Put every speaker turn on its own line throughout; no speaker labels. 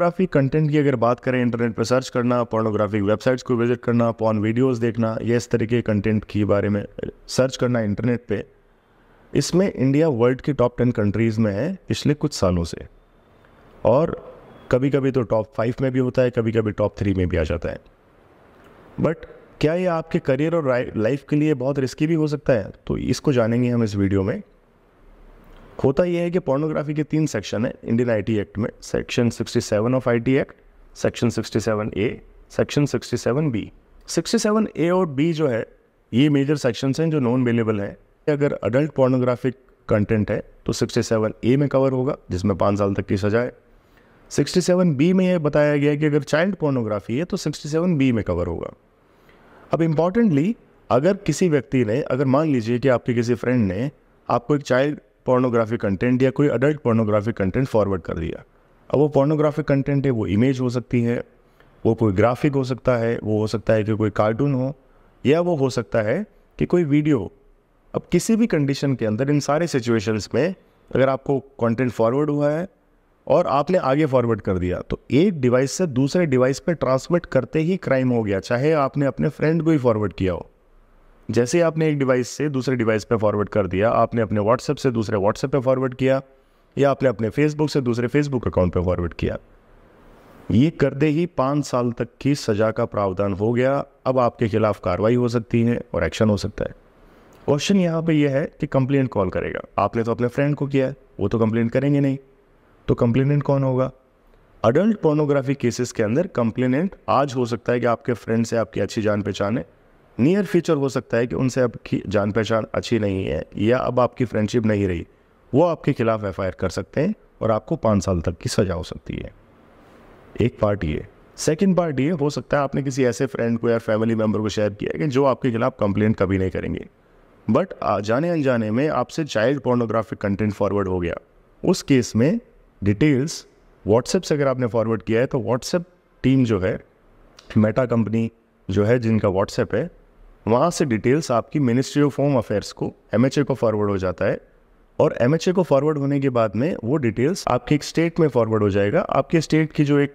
pornographic content की अगर बात करें इंटरनेट पर सर्च करना पोर्नोग्राफिक वेबसाइट्स को विजिट करना पॉन वीडियोस देखना ये इस तरह के कंटेंट के बारे में सर्च करना इंटरनेट पे इसमें इंडिया वर्ल्ड की टॉप टेन कंट्रीज़ में है पिछले कुछ सालों से और कभी कभी तो टॉप फाइव में भी होता है कभी कभी टॉप थ्री में भी आ जाता है बट क्या ये आपके करियर और लाइफ के लिए बहुत रिस्की भी हो सकता है तो इसको जानेंगे हम इस वीडियो में होता यह है कि पोर्नोग्राफी के तीन सेक्शन है इंडियन आईटी एक्ट में section 67 of IT act section 67 A section 67 B 67 A और बी जो है ये मेजर सेक्शंस हैं जो नॉन अवेलेबल हैं अगर अडल्ट पोर्नोग्राफिक कंटेंट है तो 67 ए में कवर होगा जिसमें पाँच साल तक की सजा है 67 बी में यह बताया गया है कि अगर चाइल्ड पोर्नोग्राफी है तो 67 बी में कवर होगा अब इम्पॉर्टेंटली अगर किसी व्यक्ति ने अगर मान लीजिए कि आपके किसी फ्रेंड ने आपको एक चाइल्ड पोर्नोग्राफिक कंटेंट या कोई अडल्ट पोर्नोग्राफिक कंटेंट फॉरवर्ड कर दिया अब वो पोर्नोग्राफिक कंटेंट है वो इमेज हो सकती है वो कोई ग्राफिक हो सकता है वो हो सकता है कि कोई कार्टून हो या वो हो सकता है कि कोई वीडियो अब किसी भी कंडीशन के अंदर इन सारे सिचुएशंस में अगर आपको कंटेंट फॉरवर्ड हुआ है और आपने आगे फॉरवर्ड कर दिया तो एक डिवाइस से दूसरे डिवाइस पर ट्रांसमिट करते ही क्राइम हो गया चाहे आपने अपने फ्रेंड को ही फॉरवर्ड किया हो जैसे आपने एक डिवाइस से दूसरे डिवाइस पर फॉरवर्ड कर दिया आपने अपने व्हाट्सएप से दूसरे व्हाट्सएप पर फॉरवर्ड किया या आपने अपने फेसबुक से दूसरे फेसबुक अकाउंट पर फॉरवर्ड किया ये करते ही पाँच साल तक की सज़ा का प्रावधान हो गया अब आपके खिलाफ कार्रवाई हो सकती है और एक्शन हो सकता है क्वेश्चन यहाँ पे यह है कि कंप्लेंट कॉल करेगा आपने तो अपने फ्रेंड को किया है वो तो कंप्लेंट करेंगे नहीं तो कंप्लेनेंट कौन होगा अडल्ट पोर्नोग्राफी केसेस के अंदर कंप्लेनेंट आज हो सकता है कि आपके फ्रेंड से आपकी अच्छी जान पहचान है नियर फ्यूचर हो सकता है कि उनसे आपकी जान पहचान अच्छी नहीं है या अब आपकी फ्रेंडशिप नहीं रही वो आपके खिलाफ एफ कर सकते हैं और आपको पाँच साल तक की सजा हो सकती है एक पार्ट ये सेकेंड पार्ट ये हो सकता है आपने किसी ऐसे फ्रेंड को या फैमिली मेम्बर को शेयर किया है कि जो आपके खिलाफ कंप्लेन कभी नहीं करेंगे बट जाने अनजाने में आपसे चाइल्ड पोर्नोग्राफिक कंटेंट फॉरवर्ड हो गया उस केस में डिटेल्स व्हाट्सएप से अगर आपने फॉरवर्ड किया है तो व्हाट्सएप टीम जो है मेटा कंपनी जो है जिनका व्हाट्सएप है वहाँ से डिटेल्स आपकी मिनिस्ट्री ऑफ होम अफेयर्स को एम को फॉरवर्ड हो जाता है और एम को फॉरवर्ड होने के बाद में वो डिटेल्स आपके एक स्टेट में फॉरवर्ड हो जाएगा आपके स्टेट की जो एक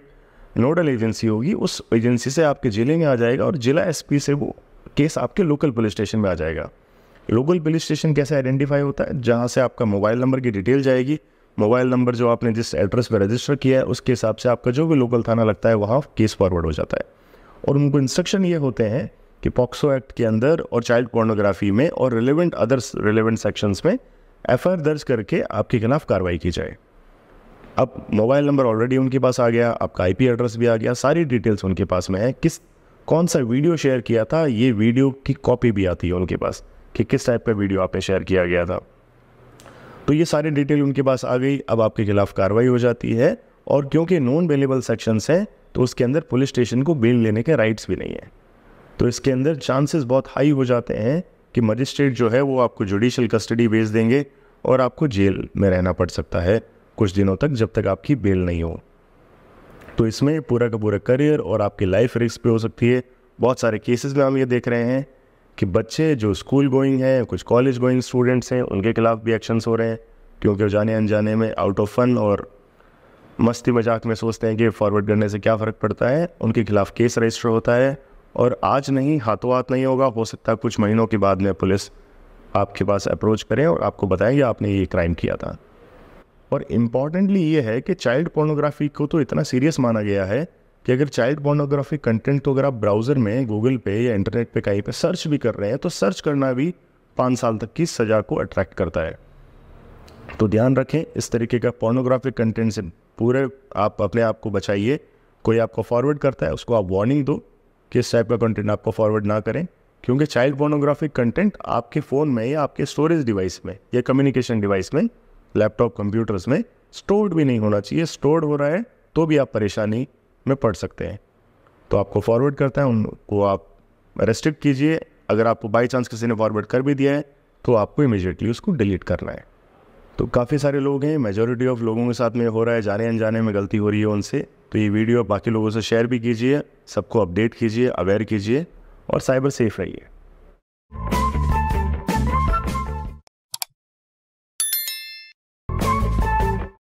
नोडल एजेंसी होगी उस एजेंसी से आपके ज़िले में आ जाएगा और ज़िला एस से वो केस आपके लोकल पुलिस स्टेशन में आ जाएगा लोकल पुलिस स्टेशन कैसे आइडेंटिफाई होता है जहाँ से आपका मोबाइल नंबर की डिटेल जाएगी मोबाइल नंबर जो आपने जिस एड्रेस पर रजिस्टर किया है उसके हिसाब से आपका जो भी लोकल थाना लगता है वहाँ केस फॉरवर्ड हो जाता है और उनको इंस्ट्रक्शन ये होते हैं कि पॉक्सो एक्ट के अंदर और चाइल्ड पोर्नोग्राफी में और रिलेवेंट अदर्स रिलेवेंट सेक्शंस में एफ दर्ज करके आपके खिलाफ कार्रवाई की जाए अब मोबाइल नंबर ऑलरेडी उनके पास आ गया आपका आईपी एड्रेस भी आ गया सारी डिटेल्स उनके पास में है किस कौन सा वीडियो शेयर किया था ये वीडियो की कॉपी भी आती है उनके पास कि किस टाइप का वीडियो आपने शेयर किया गया था तो ये सारी डिटेल उनके पास आ गई अब आपके खिलाफ कार्रवाई हो जाती है और क्योंकि नॉन अवेलेबल सेक्शंस हैं तो उसके अंदर पुलिस स्टेशन को बेल लेने के राइट्स भी नहीं है तो इसके अंदर चांसेस बहुत हाई हो जाते हैं कि मजिस्ट्रेट जो है वो आपको जुडिशल कस्टडी भेज देंगे और आपको जेल में रहना पड़ सकता है कुछ दिनों तक जब तक आपकी बेल नहीं हो तो इसमें पूरा का पूरा करियर और आपकी लाइफ रिस्क पे हो सकती है बहुत सारे केसेस में हम ये देख रहे हैं कि बच्चे जो स्कूल गोइंग हैं कुछ कॉलेज गोइंग स्टूडेंट्स हैं उनके खिलाफ भी एक्शंस हो रहे हैं क्योंकि जाने अनजाने में आउट ऑफ फन और मस्ती मजाक में सोचते हैं कि फॉरवर्ड करने से क्या फ़र्क पड़ता है उनके खिलाफ केस रजिस्टर होता है और आज नहीं हाथों हाथ नहीं होगा हो सकता है कुछ महीनों के बाद में पुलिस आपके पास अप्रोच करें और आपको बताएं कि आपने ये क्राइम किया था और इम्पॉर्टेंटली ये है कि चाइल्ड पोर्नोग्राफी को तो इतना सीरियस माना गया है कि अगर चाइल्ड पोर्नोग्राफी कंटेंट तो अगर आप ब्राउज़र में गूगल पे या इंटरनेट पे कहीं पे सर्च भी कर रहे हैं तो सर्च करना भी पाँच साल तक की सज़ा को अट्रैक्ट करता है तो ध्यान रखें इस तरीके का पोर्नोग्राफिक कंटेंट से पूरे आप अपने आप को बचाइए कोई आपको फॉरवर्ड करता है उसको आप वार्निंग दो किस टाइप का कंटेंट आपको फॉरवर्ड ना करें क्योंकि चाइल्ड पोर्नोग्राफिक कंटेंट आपके फ़ोन में या आपके स्टोरेज डिवाइस में या कम्युनिकेशन डिवाइस में लैपटॉप कंप्यूटर्स में स्टोर्ड भी नहीं होना चाहिए स्टोर्ड हो रहा है तो भी आप परेशानी में पड़ सकते हैं तो आपको फॉरवर्ड करता है उनको आप रेस्ट्रिक्ट कीजिए अगर आपको बाई चांस किसी ने फॉरवर्ड कर भी दिया है तो आपको इमीजिएटली उसको डिलीट करना है तो काफ़ी सारे लोग हैं मेजोरिटी ऑफ लोगों के साथ में हो रहा है जाने अनजाने में गलती हो रही है उनसे तो ये वीडियो बाकी लोगों से शेयर भी कीजिए सबको अपडेट कीजिए अवेयर कीजिए और साइबर सेफ रहिए